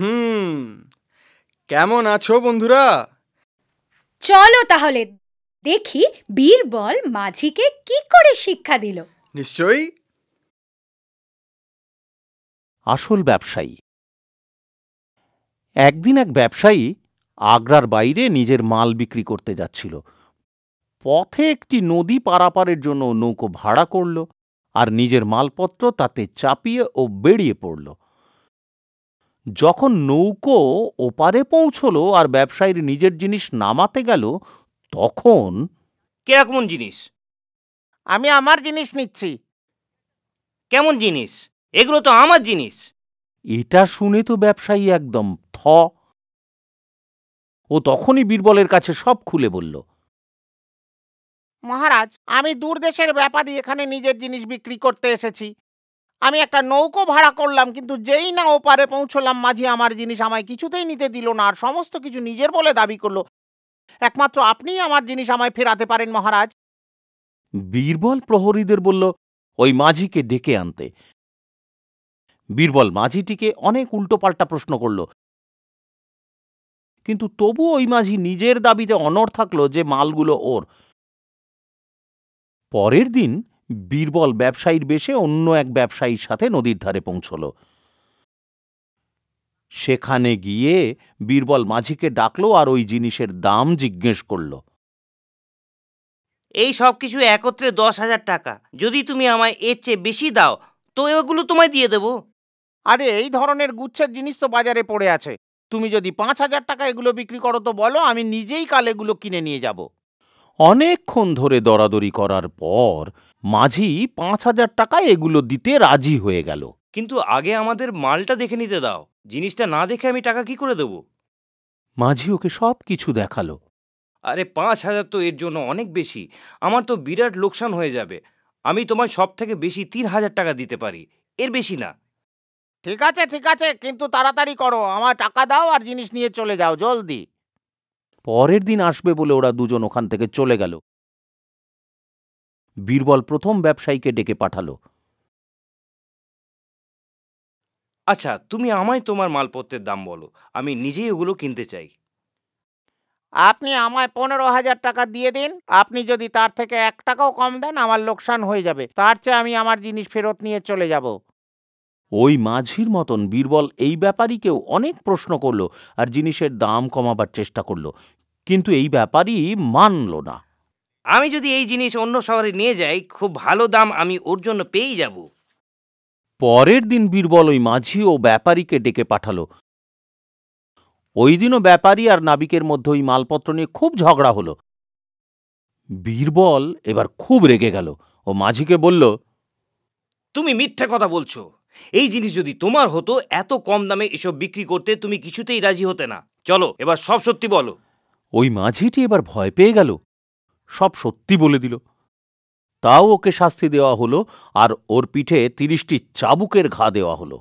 হুম কেমন আছো বন্ধুরা চলো তাহলে দেখি বীরবল মাঝিকে কি করে শিক্ষা দিল নিশ্চয়ই আসল ব্যবসায়ী একদিন এক ব্যবসায়ী আগ্রার বাইরে নিজের মাল বিক্রি করতে যাচ্ছিল পথে একটি নদী পারাপারের জন্য নৌকো ভাড়া করল আর নিজের মালপত্র তাতে চাপিয়ে ও বেরিয়ে পড়ল যখন নৌকো ওপারে পৌঁছলো আর ব্যবসায়ীর নিজের জিনিস নামাতে গেল তখন কেমন জিনিস আমি আমার জিনিস নিচ্ছি কেমন জিনিস এগুলো তো আমার জিনিস এটা শুনে তো ব্যবসায়ী একদম থ ও তখনই বীরবলের কাছে সব খুলে বলল মহারাজ আমি দূর দেশের ব্যাপারী এখানে নিজের জিনিস বিক্রি করতে এসেছি আমি একটা নৌকো ভাড়া করলাম কিন্তু যেই না ওপারে পৌঁছলাম মাঝি আমার জিনিস আমায় কিছুতেই নিতে দিল না আর সমস্ত কিছু নিজের বলে দাবি করলো একমাত্র আপনিই আমার জিনিস আমায় ফেরাতে পারেন মহারাজ বীরবল প্রহরীদের বলল ওই মাঝিকে ডেকে আনতে বীরবল মাঝিটিকে অনেক উল্টোপাল্টা প্রশ্ন করল কিন্তু তবু ওই মাঝি নিজের দাবিতে অনর থাকল যে মালগুলো ওর পরের দিন বীরবল ব্যবসায়ীর বেশে অন্য এক ব্যবসায়ীর সাথে নদীর ধারে পৌঁছল সেখানে গিয়ে বীরবল মাঝিকে ডাকলো আর ওই জিনিসের দাম জিজ্ঞেস করল এই সব কিছু একত্রে দশ হাজার টাকা যদি তুমি আমায় এর চেয়ে বেশি দাও তো এগুলো তোমায় দিয়ে দেব আরে এই ধরনের গুচ্ছের জিনিস তো বাজারে পড়ে আছে তুমি যদি পাঁচ হাজার টাকা এগুলো বিক্রি করো তো বলো আমি নিজেই কাল এগুলো কিনে নিয়ে যাবো অনেকক্ষণ ধরে দরাদরি করার পর মাঝি পাঁচ হাজার টাকা এগুলো দিতে রাজি হয়ে গেল কিন্তু আগে আমাদের মালটা দেখে নিতে দাও জিনিসটা না দেখে আমি টাকা কি করে দেব মাঝি ওকে সব কিছু দেখালো আরে পাঁচ হাজার তো এর জন্য অনেক বেশি আমার তো বিরাট লোকসান হয়ে যাবে আমি তোমার সব থেকে বেশি তিন হাজার টাকা দিতে পারি এর বেশি না ঠিক আছে ঠিক আছে কিন্তু তাড়াতাড়ি করো আমার টাকা দাও আর জিনিস নিয়ে চলে যাও জলদি পরের দিন আসবে বলে ওরা দুজন ওখান থেকে চলে গেল বীরবল প্রথম ব্যবসায়ীকে ডেকে পাঠালো আচ্ছা তুমি আমায় তোমার মালপত্রের দাম বলো আমি নিজেই ওগুলো কিনতে চাই আপনি আমায় পনেরো হাজার টাকা দিয়ে দিন আপনি যদি তার থেকে এক টাকাও কম দেন আমার লোকসান হয়ে যাবে তার চেয়ে আমি আমার জিনিস ফেরত নিয়ে চলে যাব ওই মাঝির মতন বীরবল এই ব্যাপারীকেও অনেক প্রশ্ন করল আর জিনিসের দাম কমাবার চেষ্টা করল কিন্তু এই ব্যাপারই মানল না আমি যদি এই জিনিস অন্য শহরে নিয়ে যাই খুব ভালো দাম আমি ওর জন্য পেয়ে যাব পরের দিন বীরবল ওই মাঝি ও ব্যাপারীকে ডেকে পাঠালো ওই দিনও ব্যাপারী আর নাবিকের মধ্যে ওই মালপত্র নিয়ে খুব ঝগড়া হলো বীরবল এবার খুব রেগে গেল ও মাঝিকে বলল তুমি মিথ্যে কথা বলছো এই জিনিস যদি তোমার হতো এত কম দামে এসব বিক্রি করতে তুমি কিছুতেই রাজি হতে না চলো এবার সব সত্যি বলো ওই মাঝিটি এবার ভয় পেয়ে গেল সব সত্যি বলে দিল তাও ওকে শাস্তি দেওয়া হলো আর ওর পিঠে তিরিশটি চাবুকের ঘা দেওয়া হলো